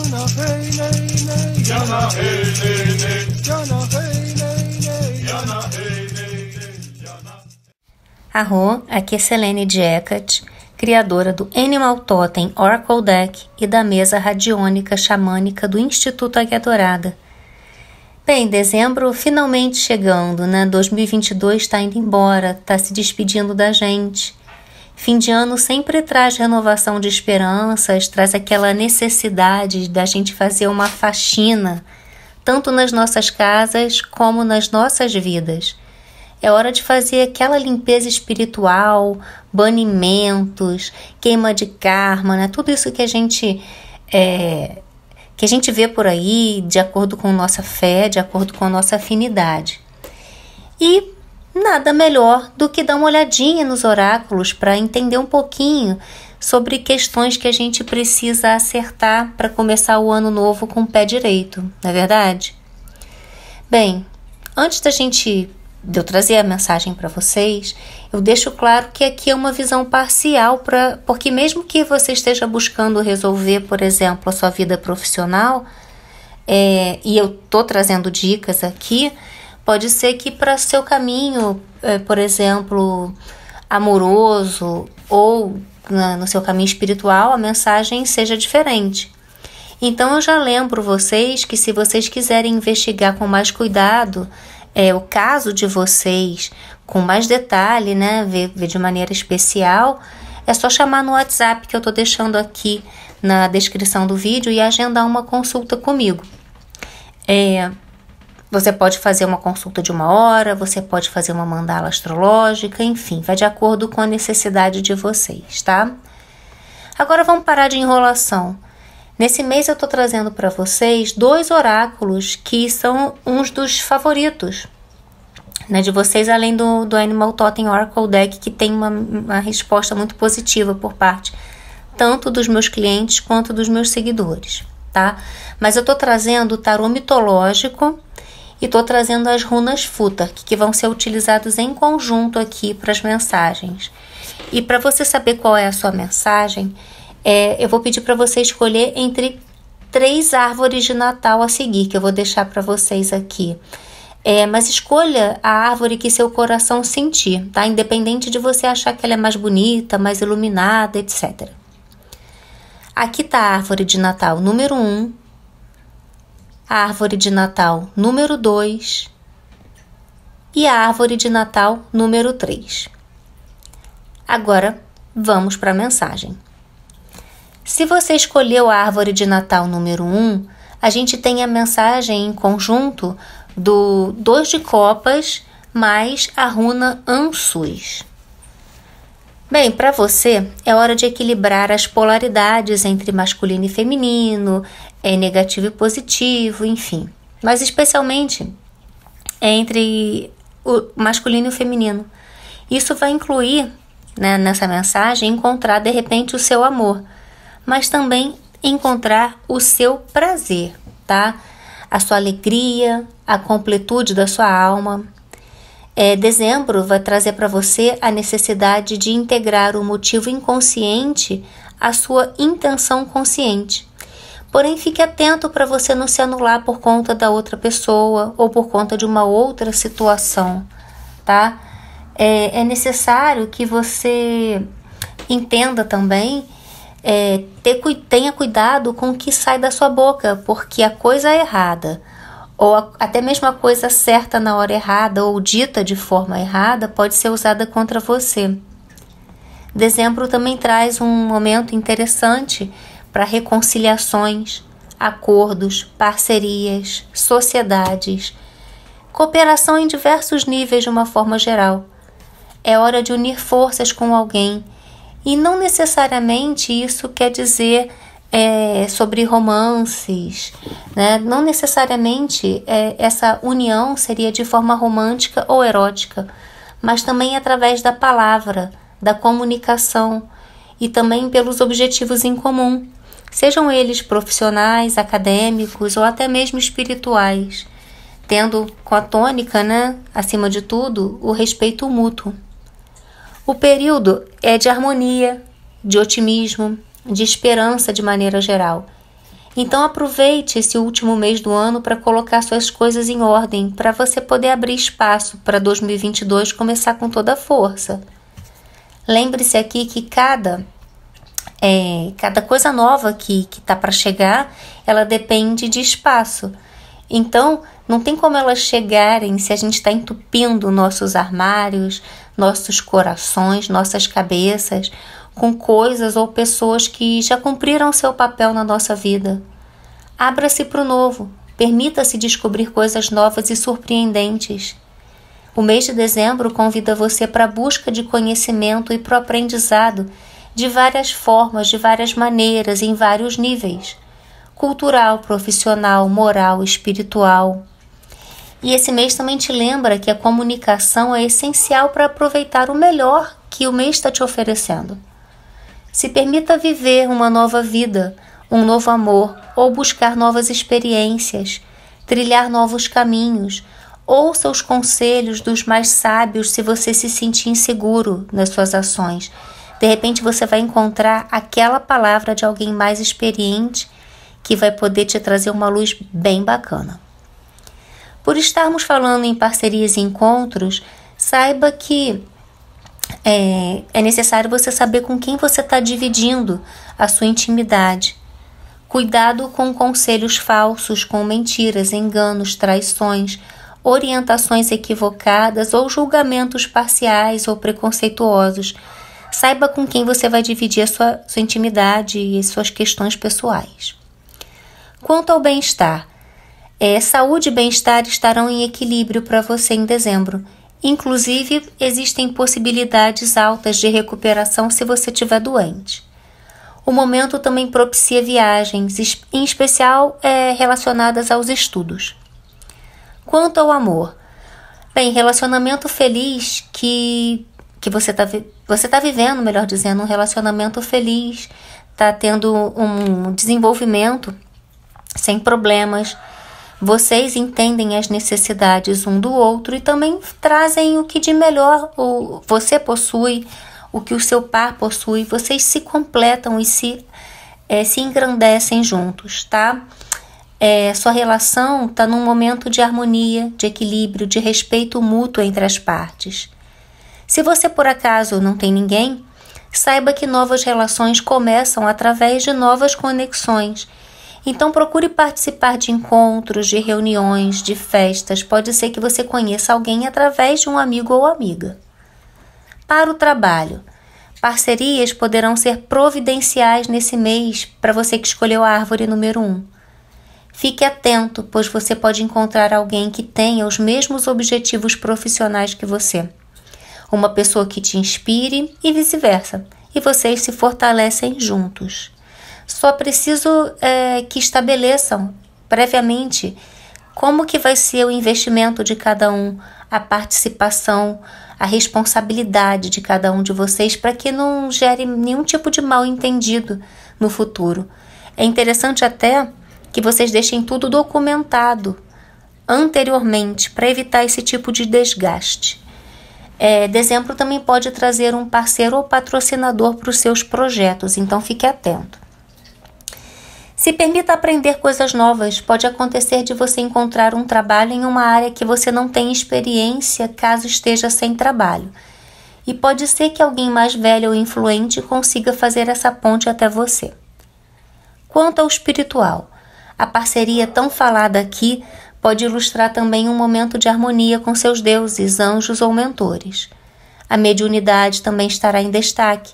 Jana hey nay nay. Jana hey nay nay. Jana hey nay nay. Jana hey nay nay. Arro, aqui é Selene Dieckert, criadora do Animal Totem Oracle Deck e da mesa radiônica xamânica do Instituto Águia Dourada. Bem, dezembro finalmente chegando, né? 2022 está indo embora, está se despedindo da gente. Fim de ano sempre traz renovação de esperanças, traz aquela necessidade da gente fazer uma faxina, tanto nas nossas casas como nas nossas vidas. É hora de fazer aquela limpeza espiritual, banimentos, queima de karma, né? tudo isso que a gente é, que a gente vê por aí de acordo com nossa fé, de acordo com nossa afinidade. E nada melhor do que dar uma olhadinha nos oráculos para entender um pouquinho sobre questões que a gente precisa acertar para começar o ano novo com o pé direito, não é verdade? Bem, antes da gente de eu trazer a mensagem para vocês, eu deixo claro que aqui é uma visão parcial para porque mesmo que você esteja buscando resolver, por exemplo, a sua vida profissional, é, e eu tô trazendo dicas aqui, Pode ser que para seu caminho, eh, por exemplo, amoroso ou né, no seu caminho espiritual, a mensagem seja diferente. Então eu já lembro vocês que se vocês quiserem investigar com mais cuidado é, o caso de vocês, com mais detalhe, né, ver, ver de maneira especial, é só chamar no WhatsApp que eu estou deixando aqui na descrição do vídeo e agendar uma consulta comigo. É, você pode fazer uma consulta de uma hora, você pode fazer uma mandala astrológica, enfim, vai de acordo com a necessidade de vocês, tá? Agora vamos parar de enrolação. Nesse mês eu estou trazendo para vocês dois oráculos que são uns dos favoritos né, de vocês, além do, do Animal Totem Oracle Deck, que tem uma, uma resposta muito positiva por parte tanto dos meus clientes quanto dos meus seguidores, tá? Mas eu estou trazendo o tarô mitológico e estou trazendo as runas Futark, que vão ser utilizados em conjunto aqui para as mensagens. E para você saber qual é a sua mensagem, é, eu vou pedir para você escolher entre três árvores de Natal a seguir, que eu vou deixar para vocês aqui. É, mas escolha a árvore que seu coração sentir, tá? Independente de você achar que ela é mais bonita, mais iluminada, etc. Aqui está a árvore de Natal número 1, um, a árvore de Natal número 2 e a árvore de Natal número 3. Agora vamos para a mensagem. Se você escolheu a árvore de Natal número 1, a gente tem a mensagem em conjunto do 2 de Copas mais a runa Ansus. Bem, para você é hora de equilibrar as polaridades entre masculino e feminino, é negativo e positivo, enfim. Mas especialmente é entre o masculino e o feminino. Isso vai incluir né, nessa mensagem encontrar de repente o seu amor, mas também encontrar o seu prazer, tá? A sua alegria, a completude da sua alma. É, dezembro vai trazer para você a necessidade de integrar o motivo inconsciente à sua intenção consciente. Porém, fique atento para você não se anular por conta da outra pessoa ou por conta de uma outra situação, tá? É, é necessário que você entenda também, é, ter, tenha cuidado com o que sai da sua boca, porque a coisa é errada ou a, até mesmo a coisa certa na hora errada ou dita de forma errada pode ser usada contra você. Dezembro também traz um momento interessante para reconciliações, acordos, parcerias, sociedades, cooperação em diversos níveis de uma forma geral. É hora de unir forças com alguém e não necessariamente isso quer dizer é, sobre romances, né? não necessariamente é, essa união seria de forma romântica ou erótica, mas também através da palavra, da comunicação e também pelos objetivos em comum sejam eles profissionais, acadêmicos ou até mesmo espirituais, tendo com a tônica, né, acima de tudo, o respeito mútuo. O período é de harmonia, de otimismo, de esperança de maneira geral. Então aproveite esse último mês do ano para colocar suas coisas em ordem, para você poder abrir espaço para 2022 começar com toda a força. Lembre-se aqui que cada é, cada coisa nova que está para chegar, ela depende de espaço. Então, não tem como elas chegarem se a gente está entupindo nossos armários, nossos corações, nossas cabeças com coisas ou pessoas que já cumpriram seu papel na nossa vida. Abra-se para o novo, permita-se descobrir coisas novas e surpreendentes. O mês de dezembro convida você para a busca de conhecimento e para o aprendizado de várias formas, de várias maneiras, em vários níveis cultural, profissional, moral, espiritual. E esse mês também te lembra que a comunicação é essencial para aproveitar o melhor que o mês está te oferecendo. Se permita viver uma nova vida, um novo amor, ou buscar novas experiências, trilhar novos caminhos. Ouça os conselhos dos mais sábios se você se sentir inseguro nas suas ações de repente você vai encontrar aquela palavra de alguém mais experiente que vai poder te trazer uma luz bem bacana. Por estarmos falando em parcerias e encontros, saiba que é, é necessário você saber com quem você está dividindo a sua intimidade. Cuidado com conselhos falsos, com mentiras, enganos, traições, orientações equivocadas ou julgamentos parciais ou preconceituosos Saiba com quem você vai dividir a sua, sua intimidade e suas questões pessoais. Quanto ao bem-estar, é, saúde e bem-estar estarão em equilíbrio para você em dezembro. Inclusive, existem possibilidades altas de recuperação se você estiver doente. O momento também propicia viagens, em especial é, relacionadas aos estudos. Quanto ao amor, bem, relacionamento feliz que que você está você tá vivendo, melhor dizendo, um relacionamento feliz, está tendo um desenvolvimento sem problemas. Vocês entendem as necessidades um do outro e também trazem o que de melhor o, você possui, o que o seu par possui. Vocês se completam e se, é, se engrandecem juntos, tá? É, sua relação está num momento de harmonia, de equilíbrio, de respeito mútuo entre as partes. Se você por acaso não tem ninguém, saiba que novas relações começam através de novas conexões. Então procure participar de encontros, de reuniões, de festas. Pode ser que você conheça alguém através de um amigo ou amiga. Para o trabalho, parcerias poderão ser providenciais nesse mês para você que escolheu a árvore número 1. Um. Fique atento, pois você pode encontrar alguém que tenha os mesmos objetivos profissionais que você uma pessoa que te inspire e vice-versa. E vocês se fortalecem juntos. Só preciso é, que estabeleçam previamente como que vai ser o investimento de cada um, a participação, a responsabilidade de cada um de vocês para que não gere nenhum tipo de mal entendido no futuro. É interessante até que vocês deixem tudo documentado anteriormente para evitar esse tipo de desgaste. É, dezembro também pode trazer um parceiro ou patrocinador para os seus projetos, então fique atento. Se permita aprender coisas novas. Pode acontecer de você encontrar um trabalho em uma área que você não tem experiência, caso esteja sem trabalho. E pode ser que alguém mais velho ou influente consiga fazer essa ponte até você. Quanto ao espiritual, a parceria tão falada aqui pode ilustrar também um momento de harmonia com seus deuses, anjos ou mentores. A mediunidade também estará em destaque.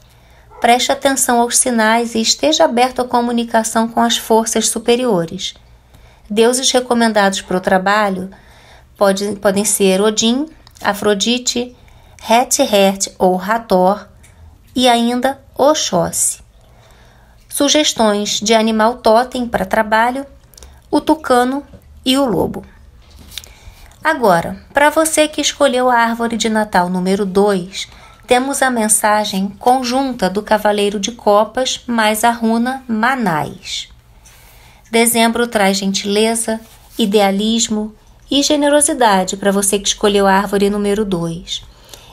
Preste atenção aos sinais e esteja aberto à comunicação com as forças superiores. Deuses recomendados para o trabalho pode, podem ser Odin, Afrodite, Het-Het ou Hathor e ainda Oxóssi. Sugestões de animal totem para trabalho: o tucano e o lobo. Agora, para você que escolheu a árvore de Natal número 2, temos a mensagem conjunta do Cavaleiro de Copas mais a runa Manais. Dezembro traz gentileza, idealismo e generosidade para você que escolheu a árvore número 2.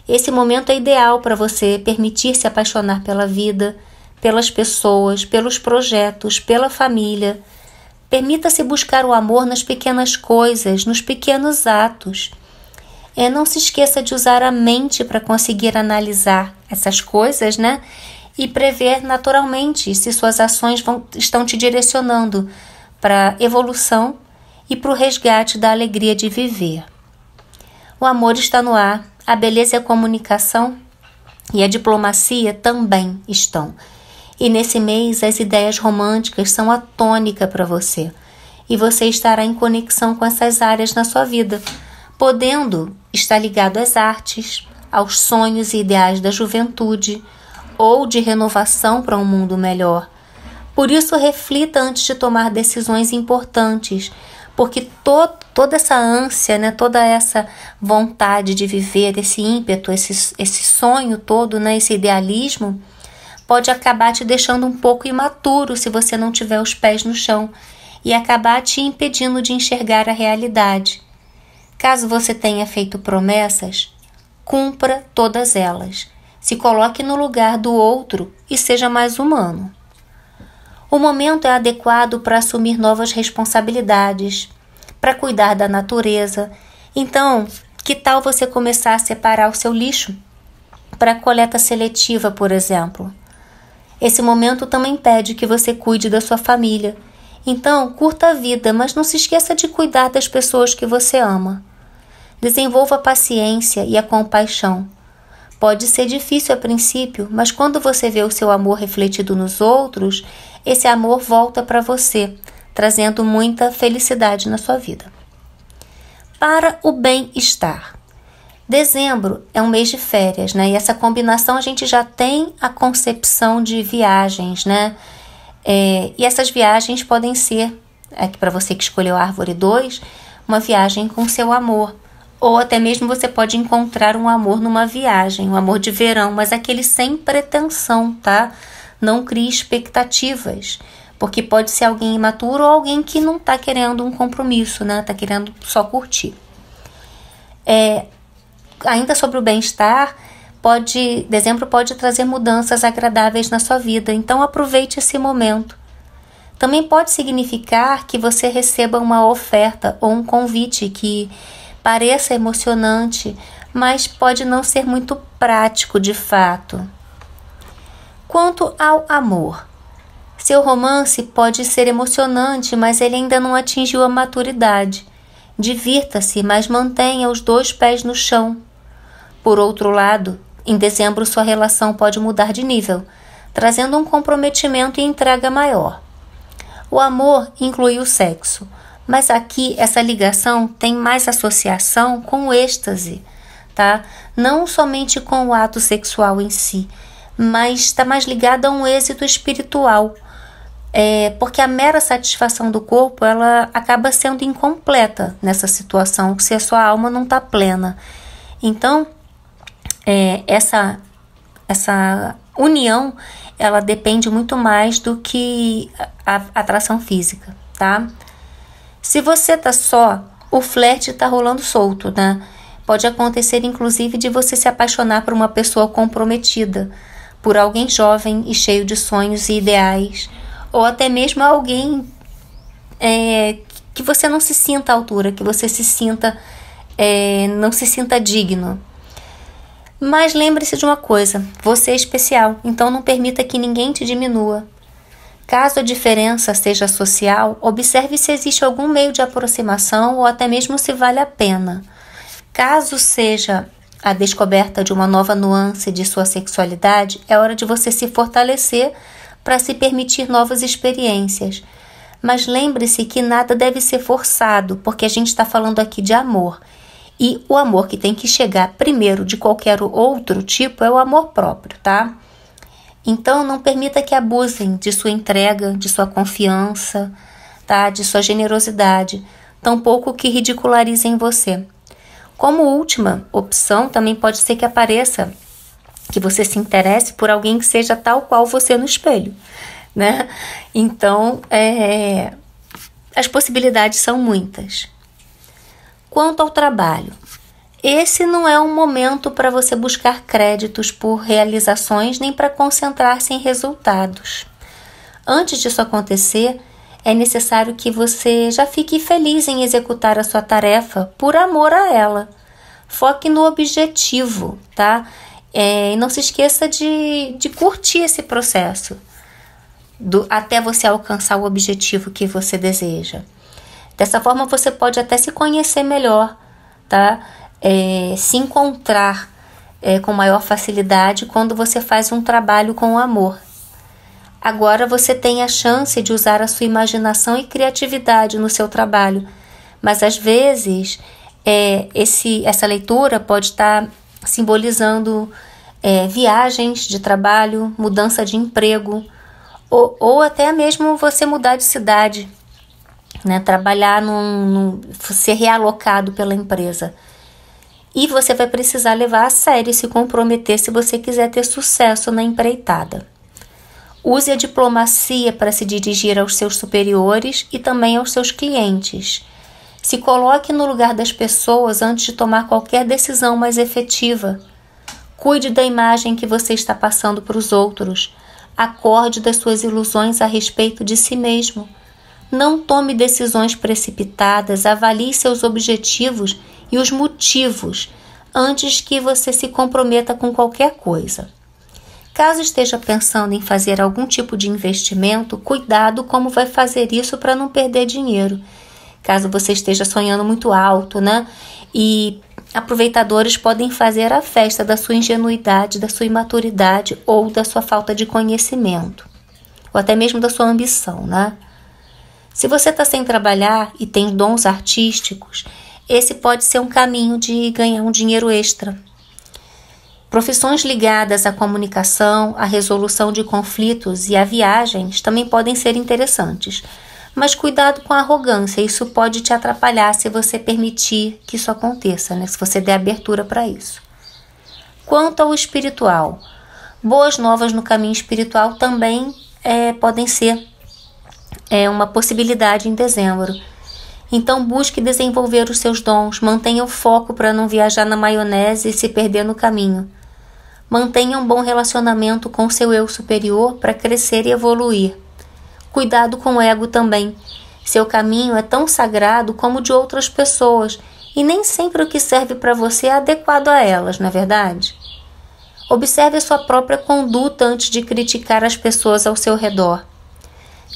Esse momento é ideal para você permitir se apaixonar pela vida, pelas pessoas, pelos projetos, pela família Permita-se buscar o amor nas pequenas coisas, nos pequenos atos. É, não se esqueça de usar a mente para conseguir analisar essas coisas, né? E prever naturalmente se suas ações vão, estão te direcionando para evolução e para o resgate da alegria de viver. O amor está no ar, a beleza e a comunicação e a diplomacia também estão. E nesse mês as ideias românticas são a tônica para você. E você estará em conexão com essas áreas na sua vida, podendo estar ligado às artes, aos sonhos e ideais da juventude ou de renovação para um mundo melhor. Por isso, reflita antes de tomar decisões importantes, porque toda essa ânsia, né, toda essa vontade de viver, esse ímpeto, esse, esse sonho todo, né, esse idealismo pode acabar te deixando um pouco imaturo se você não tiver os pés no chão e acabar te impedindo de enxergar a realidade. Caso você tenha feito promessas, cumpra todas elas. Se coloque no lugar do outro e seja mais humano. O momento é adequado para assumir novas responsabilidades, para cuidar da natureza. Então, que tal você começar a separar o seu lixo? Para coleta seletiva, por exemplo. Esse momento também pede que você cuide da sua família. Então, curta a vida, mas não se esqueça de cuidar das pessoas que você ama. Desenvolva a paciência e a compaixão. Pode ser difícil a princípio, mas quando você vê o seu amor refletido nos outros, esse amor volta para você, trazendo muita felicidade na sua vida. Para o bem-estar. Dezembro é um mês de férias, né? E essa combinação a gente já tem a concepção de viagens, né? É, e essas viagens podem ser, aqui é para você que escolheu a árvore 2, uma viagem com seu amor. Ou até mesmo você pode encontrar um amor numa viagem, um amor de verão, mas aquele sem pretensão, tá? Não crie expectativas, porque pode ser alguém imaturo ou alguém que não tá querendo um compromisso, né? Tá querendo só curtir. É, ainda sobre o bem-estar, pode, dezembro pode trazer mudanças agradáveis na sua vida, então aproveite esse momento. Também pode significar que você receba uma oferta ou um convite que pareça emocionante, mas pode não ser muito prático de fato. Quanto ao amor, seu romance pode ser emocionante, mas ele ainda não atingiu a maturidade. Divirta-se, mas mantenha os dois pés no chão por outro lado, em dezembro sua relação pode mudar de nível, trazendo um comprometimento e entrega maior. O amor inclui o sexo, mas aqui essa ligação tem mais associação com o êxtase, tá? Não somente com o ato sexual em si, mas está mais ligada a um êxito espiritual. É, porque a mera satisfação do corpo ela acaba sendo incompleta nessa situação, se a sua alma não está plena. Então, é, essa, essa união ela depende muito mais do que a atração física, tá? Se você tá só, o flerte tá rolando solto, né? Pode acontecer, inclusive, de você se apaixonar por uma pessoa comprometida, por alguém jovem e cheio de sonhos e ideais, ou até mesmo alguém é, que você não se sinta à altura, que você se sinta é, não se sinta digno, mas lembre-se de uma coisa: você é especial, então não permita que ninguém te diminua. Caso a diferença seja social, observe se existe algum meio de aproximação ou até mesmo se vale a pena. Caso seja a descoberta de uma nova nuance de sua sexualidade, é hora de você se fortalecer para se permitir novas experiências. Mas lembre-se que nada deve ser forçado, porque a gente está falando aqui de amor. E o amor que tem que chegar primeiro de qualquer outro tipo é o amor próprio, tá? Então não permita que abusem de sua entrega, de sua confiança, tá? De sua generosidade, tampouco que ridicularizem você. Como última opção, também pode ser que apareça que você se interesse por alguém que seja tal qual você no espelho, né? Então, é, as possibilidades são muitas. Quanto ao trabalho, esse não é um momento para você buscar créditos por realizações nem para concentrar-se em resultados. Antes disso acontecer, é necessário que você já fique feliz em executar a sua tarefa por amor a ela. Foque no objetivo, tá? É, e não se esqueça de, de curtir esse processo do, até você alcançar o objetivo que você deseja. Dessa forma você pode até se conhecer melhor, tá? É, se encontrar é, com maior facilidade quando você faz um trabalho com amor. Agora você tem a chance de usar a sua imaginação e criatividade no seu trabalho, mas às vezes é, esse, essa leitura pode estar simbolizando é, viagens de trabalho, mudança de emprego, ou, ou até mesmo você mudar de cidade né? Trabalhar num, num, ser realocado pela empresa. E você vai precisar levar a sério e se comprometer se você quiser ter sucesso na empreitada. Use a diplomacia para se dirigir aos seus superiores e também aos seus clientes. Se coloque no lugar das pessoas antes de tomar qualquer decisão mais efetiva. Cuide da imagem que você está passando para os outros. Acorde das suas ilusões a respeito de si mesmo não tome decisões precipitadas, avalie seus objetivos e os motivos antes que você se comprometa com qualquer coisa. Caso esteja pensando em fazer algum tipo de investimento, cuidado como vai fazer isso para não perder dinheiro. Caso você esteja sonhando muito alto, né? E aproveitadores podem fazer a festa da sua ingenuidade, da sua imaturidade ou da sua falta de conhecimento, ou até mesmo da sua ambição, né? Se você está sem trabalhar e tem dons artísticos, esse pode ser um caminho de ganhar um dinheiro extra. Profissões ligadas à comunicação, à resolução de conflitos e a viagens também podem ser interessantes. Mas cuidado com a arrogância, isso pode te atrapalhar se você permitir que isso aconteça, né? se você der abertura para isso. Quanto ao espiritual, boas novas no caminho espiritual também é, podem ser é uma possibilidade em dezembro. Então busque desenvolver os seus dons, mantenha o foco para não viajar na maionese e se perder no caminho. Mantenha um bom relacionamento com seu eu superior para crescer e evoluir. Cuidado com o ego também. Seu caminho é tão sagrado como o de outras pessoas e nem sempre o que serve para você é adequado a elas, na é verdade? Observe a sua própria conduta antes de criticar as pessoas ao seu redor.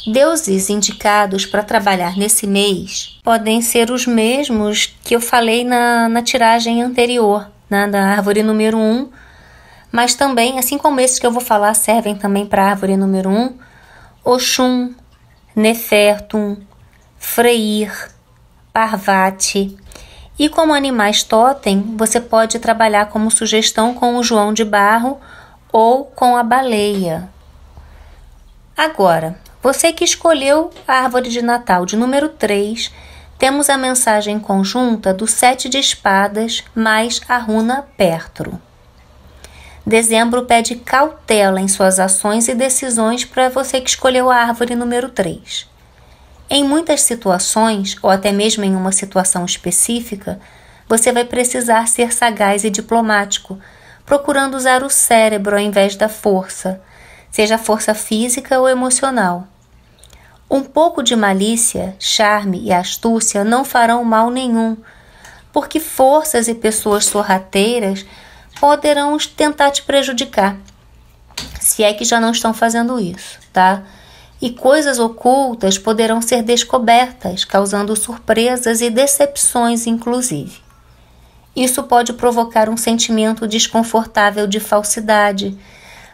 Deuses indicados para trabalhar nesse mês podem ser os mesmos que eu falei na, na tiragem anterior, né, da árvore número 1, mas também, assim como esses que eu vou falar, servem também para a árvore número 1, Oxum, Nefertum, Freir, Parvati. E como animais totem, você pode trabalhar como sugestão com o João de Barro ou com a baleia. Agora, você que escolheu a árvore de Natal de número 3, temos a mensagem conjunta do Sete de Espadas mais a runa Pertro. Dezembro pede cautela em suas ações e decisões para você que escolheu a árvore número 3. Em muitas situações, ou até mesmo em uma situação específica, você vai precisar ser sagaz e diplomático, procurando usar o cérebro ao invés da força seja força física ou emocional. Um pouco de malícia, charme e astúcia não farão mal nenhum, porque forças e pessoas sorrateiras poderão tentar te prejudicar, se é que já não estão fazendo isso, tá? E coisas ocultas poderão ser descobertas, causando surpresas e decepções, inclusive. Isso pode provocar um sentimento desconfortável de falsidade,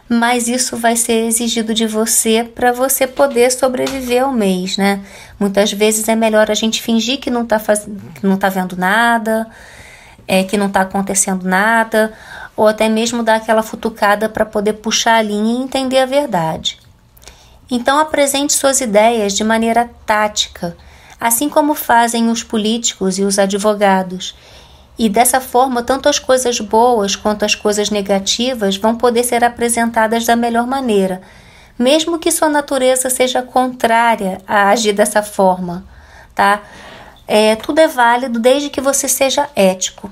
mas isso vai ser exigido de você para você poder sobreviver ao mês, né? Muitas vezes é melhor a gente fingir que não está faz... Que não tá vendo nada, é, que não está acontecendo nada, ou até mesmo dar aquela futucada para poder puxar a linha e entender a verdade. Então apresente suas ideias de maneira tática, assim como fazem os políticos e os advogados, e dessa forma, tanto as coisas boas quanto as coisas negativas vão poder ser apresentadas da melhor maneira, mesmo que sua natureza seja contrária a agir dessa forma, tá? É, tudo é válido desde que você seja ético.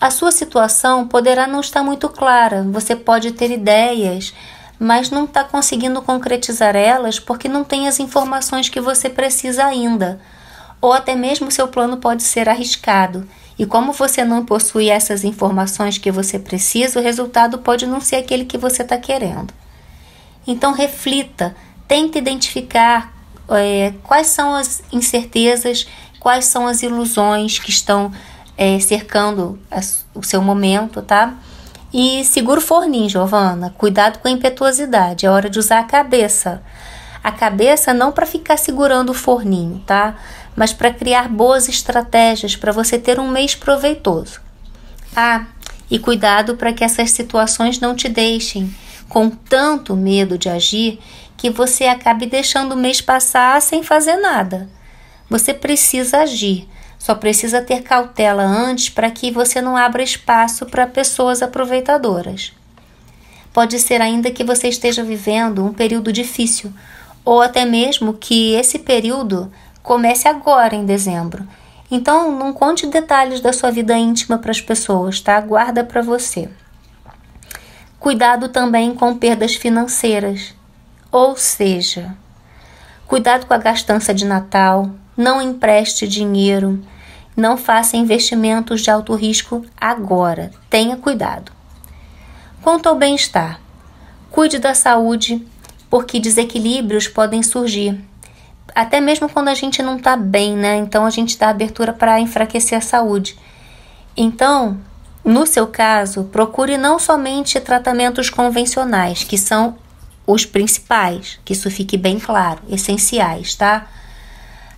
A sua situação poderá não estar muito clara, você pode ter ideias, mas não está conseguindo concretizar elas porque não tem as informações que você precisa ainda, ou até mesmo seu plano pode ser arriscado e como você não possui essas informações que você precisa, o resultado pode não ser aquele que você está querendo. Então, reflita, tente identificar é, quais são as incertezas, quais são as ilusões que estão é, cercando a, o seu momento, tá? E segura o forninho, Giovana. Cuidado com a impetuosidade. É hora de usar a cabeça. A cabeça não para ficar segurando o forninho, tá? mas para criar boas estratégias para você ter um mês proveitoso. Ah, e cuidado para que essas situações não te deixem com tanto medo de agir que você acabe deixando o mês passar sem fazer nada. Você precisa agir, só precisa ter cautela antes para que você não abra espaço para pessoas aproveitadoras. Pode ser ainda que você esteja vivendo um período difícil, ou até mesmo que esse período Comece agora em dezembro. Então, não conte detalhes da sua vida íntima para as pessoas, tá? Guarda para você. Cuidado também com perdas financeiras. Ou seja, cuidado com a gastança de Natal, não empreste dinheiro, não faça investimentos de alto risco agora. Tenha cuidado. Quanto ao bem-estar, cuide da saúde, porque desequilíbrios podem surgir até mesmo quando a gente não está bem, né? Então a gente dá abertura para enfraquecer a saúde. Então, no seu caso, procure não somente tratamentos convencionais, que são os principais, que isso fique bem claro, essenciais, tá?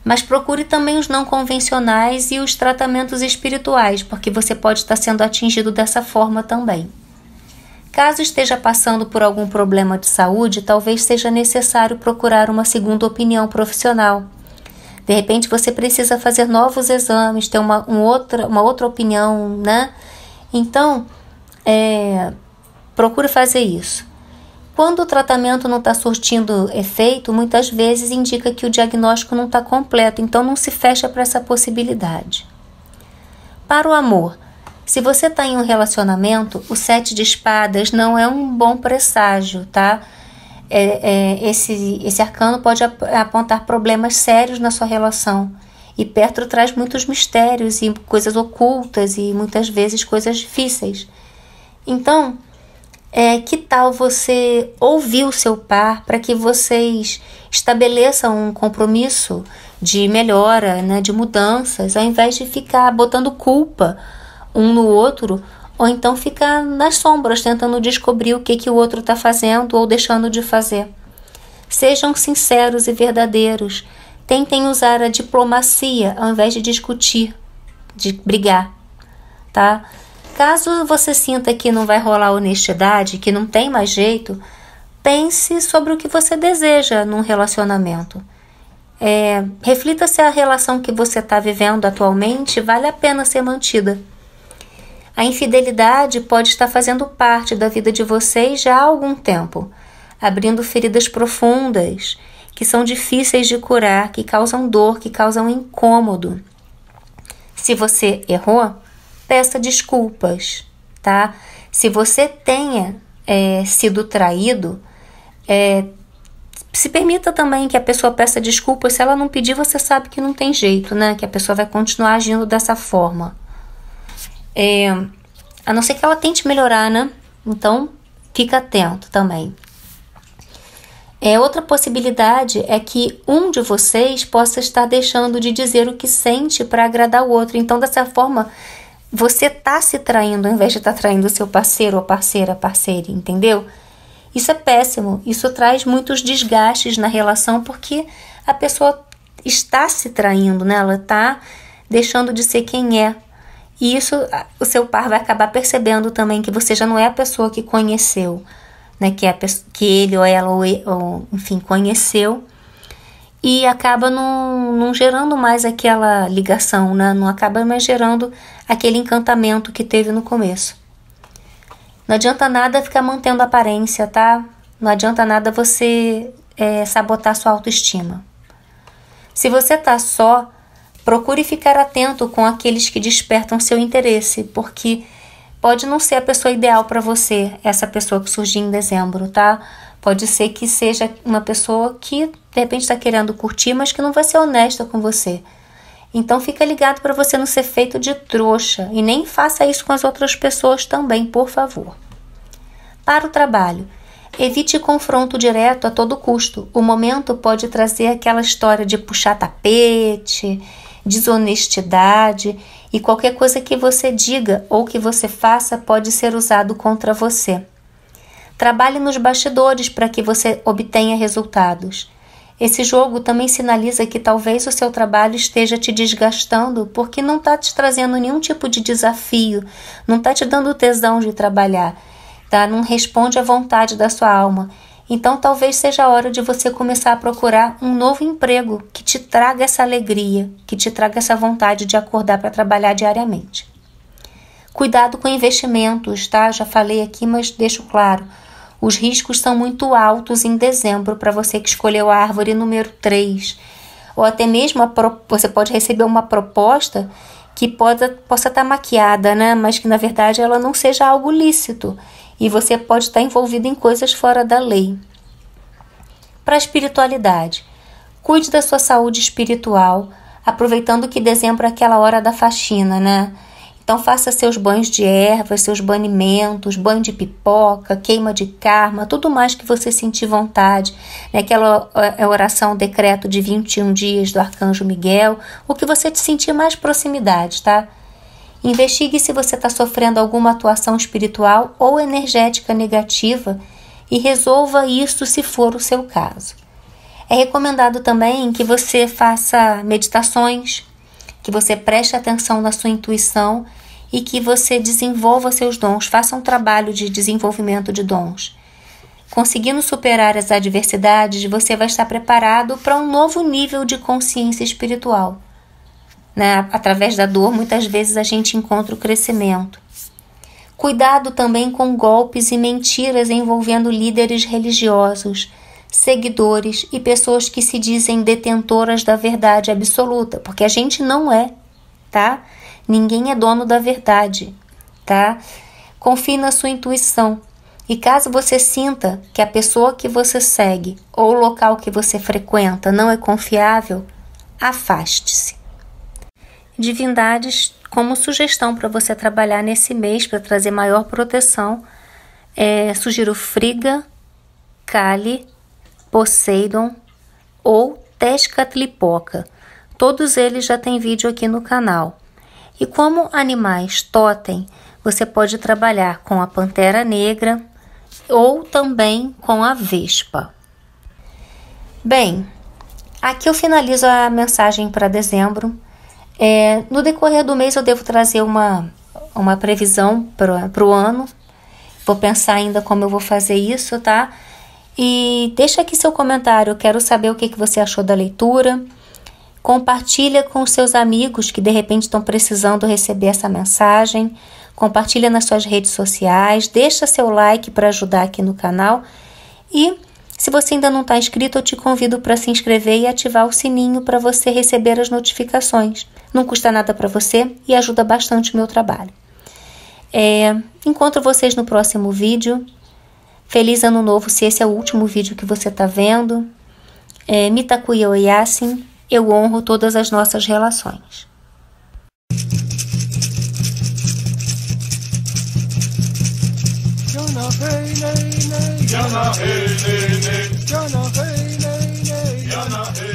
Mas procure também os não convencionais e os tratamentos espirituais, porque você pode estar tá sendo atingido dessa forma também. Caso esteja passando por algum problema de saúde, talvez seja necessário procurar uma segunda opinião profissional. De repente você precisa fazer novos exames, ter uma, um outra, uma outra opinião, né? Então, é, procure fazer isso. Quando o tratamento não está surtindo efeito, muitas vezes indica que o diagnóstico não está completo, então não se fecha para essa possibilidade. Para o amor, se você está em um relacionamento, o sete de espadas não é um bom presságio, tá? É, é, esse, esse arcano pode ap apontar problemas sérios na sua relação. E Petro traz muitos mistérios e coisas ocultas e muitas vezes coisas difíceis. Então, é, que tal você ouvir o seu par para que vocês estabeleçam um compromisso de melhora, né, de mudanças, ao invés de ficar botando culpa um no outro, ou então fica nas sombras tentando descobrir o que, que o outro está fazendo ou deixando de fazer. Sejam sinceros e verdadeiros. Tentem usar a diplomacia ao invés de discutir, de brigar, tá? Caso você sinta que não vai rolar honestidade, que não tem mais jeito, pense sobre o que você deseja num relacionamento. É, reflita se a relação que você está vivendo atualmente vale a pena ser mantida. A infidelidade pode estar fazendo parte da vida de vocês já há algum tempo, abrindo feridas profundas que são difíceis de curar, que causam dor, que causam incômodo. Se você errou, peça desculpas, tá? Se você tenha é, sido traído, é, se permita também que a pessoa peça desculpas. Se ela não pedir, você sabe que não tem jeito, né? Que a pessoa vai continuar agindo dessa forma. É, a não ser que ela tente melhorar, né? Então, fica atento também. É, outra possibilidade é que um de vocês possa estar deixando de dizer o que sente para agradar o outro. Então, dessa forma, você está se traindo ao invés de estar tá traindo o seu parceiro ou parceira, parceira, entendeu? Isso é péssimo. Isso traz muitos desgastes na relação porque a pessoa está se traindo, né? Ela está deixando de ser quem é e isso o seu par vai acabar percebendo também que você já não é a pessoa que conheceu, né? Que, é pessoa, que ele ou ela, ou, ou, enfim, conheceu. E acaba não, gerando mais aquela ligação, né? não acaba mais gerando aquele encantamento que teve no começo. Não adianta nada ficar mantendo aparência, tá? Não adianta nada você é, sabotar sua autoestima. Se você tá só, Procure ficar atento com aqueles que despertam seu interesse, porque pode não ser a pessoa ideal para você, essa pessoa que surgiu em dezembro, tá? Pode ser que seja uma pessoa que de repente está querendo curtir, mas que não vai ser honesta com você. Então fica ligado para você não ser feito de trouxa e nem faça isso com as outras pessoas também, por favor. Para o trabalho, evite confronto direto a todo custo. O momento pode trazer aquela história de puxar tapete, desonestidade e qualquer coisa que você diga ou que você faça pode ser usado contra você. Trabalhe nos bastidores para que você obtenha resultados. Esse jogo também sinaliza que talvez o seu trabalho esteja te desgastando porque não está te trazendo nenhum tipo de desafio, não está te dando tesão de trabalhar, tá? não responde à vontade da sua alma. Então talvez seja a hora de você começar a procurar um novo emprego que te traga essa alegria, que te traga essa vontade de acordar para trabalhar diariamente. Cuidado com investimentos, tá? Já falei aqui, mas deixo claro. Os riscos são muito altos em dezembro para você que escolheu a árvore número 3. Ou até mesmo pro... você pode receber uma proposta que pode, possa estar tá maquiada, né? Mas que na verdade ela não seja algo lícito e você pode estar envolvido em coisas fora da lei. Para a espiritualidade, cuide da sua saúde espiritual, aproveitando que dezembro é aquela hora da faxina, né? Então faça seus banhos de ervas, seus banimentos, banho de pipoca, queima de karma, tudo mais que você sentir vontade. Né? Aquela é, é, oração, decreto de 21 dias do Arcanjo Miguel, o que você te sentir mais proximidade, tá? Investigue se você está sofrendo alguma atuação espiritual ou energética negativa e resolva isso se for o seu caso. É recomendado também que você faça meditações, que você preste atenção na sua intuição e que você desenvolva seus dons, faça um trabalho de desenvolvimento de dons. Conseguindo superar as adversidades, você vai estar preparado para um novo nível de consciência espiritual. Né? Através da dor, muitas vezes a gente encontra o crescimento. Cuidado também com golpes e mentiras envolvendo líderes religiosos, seguidores e pessoas que se dizem detentoras da verdade absoluta, porque a gente não é, tá? Ninguém é dono da verdade, tá? Confie na sua intuição. E caso você sinta que a pessoa que você segue ou o local que você frequenta não é confiável, afaste-se divindades como sugestão para você trabalhar nesse mês para trazer maior proteção. É, sugiro Friga, Kali, Poseidon ou Tezcatlipoca. Todos eles já têm vídeo aqui no canal. E como animais totem, você pode trabalhar com a pantera negra ou também com a vespa. Bem, aqui eu finalizo a mensagem para dezembro. É, no decorrer do mês eu devo trazer uma, uma previsão para o ano. Vou pensar ainda como eu vou fazer isso, tá? E deixa aqui seu comentário. Eu quero saber o que, que você achou da leitura. Compartilha com seus amigos que de repente estão precisando receber essa mensagem. Compartilha nas suas redes sociais. Deixa seu like para ajudar aqui no canal. E se você ainda não está inscrito, eu te convido para se inscrever e ativar o sininho para você receber as notificações. Não custa nada para você e ajuda bastante o meu trabalho. É, encontro vocês no próximo vídeo. Feliz Ano Novo se esse é o último vídeo que você está vendo. É, Mitakuya Oyasin, eu honro todas as nossas relações. Yana hey, nay, nay. Yana hey, nay, nay. Yana hey.